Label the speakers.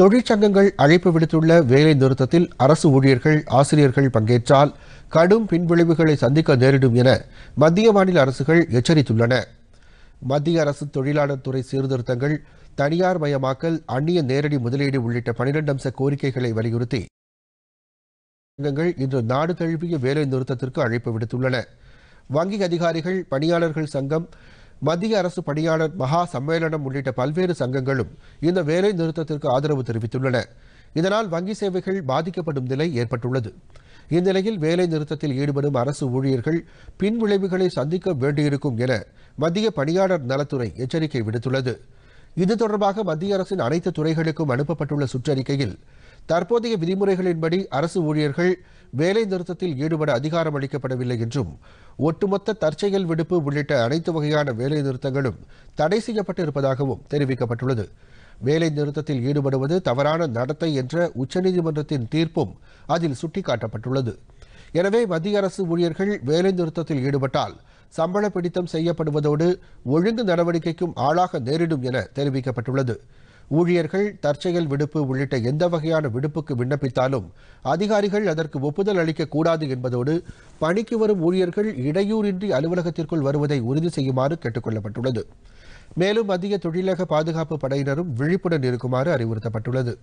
Speaker 1: தொழிற்சங்கங்கள் அழைப்பு விடுத்துள்ள வேலை நிறுத்தத்தில் அரசு ஊழியர்கள் ஆசிரியர்கள் பங்கேற்றால் கடும் பின்விளைவுகளை சந்திக்க நேரிடும் என மத்திய மாநில அரசுகள் எச்சரித்துள்ளன மத்திய அரசு தொழிலாளர் துறை சீர்திருத்தங்கள் தனியார் மயமாக்கல் அந்நிய நேரடி முதலீடு உள்ளிட்ட பனிரெண்டு அம்ச கோரிக்கைகளை வலியுறுத்தி சங்கங்கள் இன்று நாடு தழுவிய வேலை நிறுத்தத்திற்கு அழைப்பு விடுத்துள்ளன வங்கி அதிகாரிகள் பணியாளர்கள் சங்கம் மத்திய அரசு பணியாளர் மகா சம்மேளனம் உள்ளிட்ட பல்வேறு சங்கங்களும் இந்த வேலை நிறுத்தத்திற்கு ஆதரவு தெரிவித்துள்ளன இதனால் வங்கி சேவைகள் பாதிக்கப்படும் நிலை ஏற்பட்டுள்ளது இந்நிலையில் வேலை நிறுத்தத்தில் ஈடுபடும் அரசு ஊழியர்கள் பின்விளைவுகளை சந்திக்க வேண்டியிருக்கும் என மத்திய பணியாளர் நலத்துறை எச்சரிக்கை விடுத்துள்ளது இது தொடர்பாக மத்திய அரசின் அனைத்து துறைகளுக்கும் அனுப்பப்பட்டுள்ள சுற்றறிக்கையில் தற்போதைய விதிமுறைகளின்படி அரசு ஊழியர்கள் வேலை நிறுத்தத்தில் ஈடுபட அதிகாரம் அளிக்கப்படவில்லை என்றும் ஒட்டுமொத்த தற்செயல் விடுப்பு உள்ளிட்ட அனைத்து வகையான வேலை நிறுத்தங்களும் தடை செய்யப்பட்டிருப்பதாகவும் தெரிவிக்கப்பட்டுள்ளது வேலை நிறுத்தத்தில் ஈடுபடுவது தவறான நடத்தை என்ற உச்சநீதிமன்றத்தின் தீர்ப்பும் அதில் சுட்டிக்காட்டப்பட்டுள்ளது எனவே மத்திய அரசு ஊழியர்கள் வேலை நிறுத்தத்தில் ஈடுபட்டால் சம்பள பிடித்தம் செய்யப்படுவதோடு ஒழுங்கு நடவடிக்கைக்கும் ஆளாக நேரிடும் என தெரிவிக்கப்பட்டுள்ளது ஊழியர்கள் தற்செயல் விடுப்பு உள்ளிட்ட எந்த வகையான விடுப்புக்கு விண்ணப்பித்தாலும் அதிகாரிகள் அதற்கு ஒப்புதல் அளிக்கக்கூடாது என்பதோடு பணிக்கு வரும் ஊழியர்கள் இடையூறின்றி அலுவலகத்திற்குள் வருவதை உறுதி செய்யுமாறு கேட்டுக் கொள்ளப்பட்டுள்ளது மேலும் மத்திய தொழிலக பாதுகாப்பு படையினரும் விழிப்புடன் இருக்குமாறு அறிவுறுத்தப்பட்டுள்ளது